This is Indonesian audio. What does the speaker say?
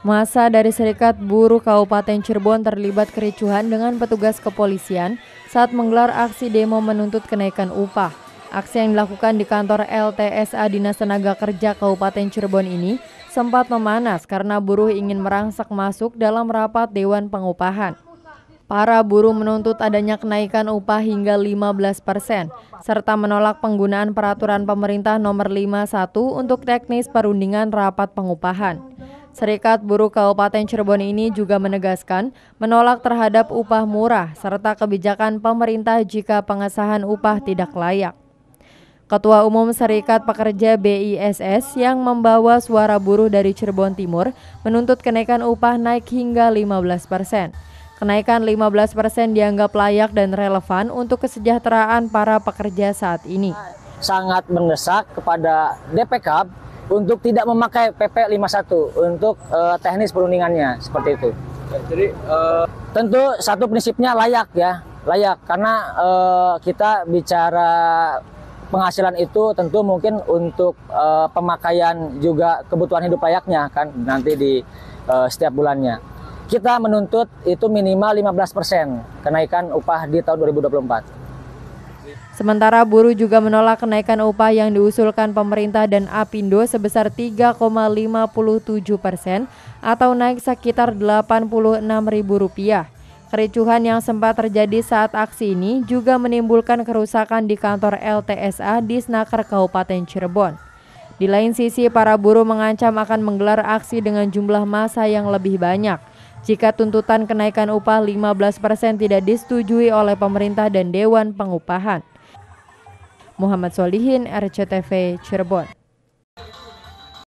Masa dari Serikat Buruh Kabupaten Cirebon terlibat kericuhan dengan petugas kepolisian saat menggelar aksi demo menuntut kenaikan upah. Aksi yang dilakukan di kantor LTSA Dinas Tenaga Kerja Kabupaten Cirebon ini sempat memanas karena buruh ingin merangsak masuk dalam rapat Dewan Pengupahan. Para buruh menuntut adanya kenaikan upah hingga 15 persen, serta menolak penggunaan peraturan pemerintah nomor 51 untuk teknis perundingan rapat pengupahan. Serikat Buruh Kabupaten Cirebon ini juga menegaskan menolak terhadap upah murah serta kebijakan pemerintah jika pengesahan upah tidak layak. Ketua Umum Serikat Pekerja BISS yang membawa suara buruh dari Cirebon Timur menuntut kenaikan upah naik hingga 15 persen. Kenaikan 15 persen dianggap layak dan relevan untuk kesejahteraan para pekerja saat ini. Sangat mendesak kepada DPK untuk tidak memakai PP51 untuk uh, teknis perundingannya seperti itu. Jadi uh... tentu satu prinsipnya layak ya, layak karena uh, kita bicara penghasilan itu tentu mungkin untuk uh, pemakaian juga kebutuhan hidup layaknya kan nanti di uh, setiap bulannya. Kita menuntut itu minimal 15% kenaikan upah di tahun 2024. Sementara buruh juga menolak kenaikan upah yang diusulkan pemerintah dan APindo sebesar 3,57 persen atau naik sekitar Rp86.000. Kericuhan yang sempat terjadi saat aksi ini juga menimbulkan kerusakan di kantor LTSA di Snaker Kabupaten Cirebon. Di lain sisi, para buruh mengancam akan menggelar aksi dengan jumlah massa yang lebih banyak jika tuntutan kenaikan upah 15% tidak disetujui oleh pemerintah dan Dewan Pengupahan. Muhammad Solihin, RCTV, Cirebon.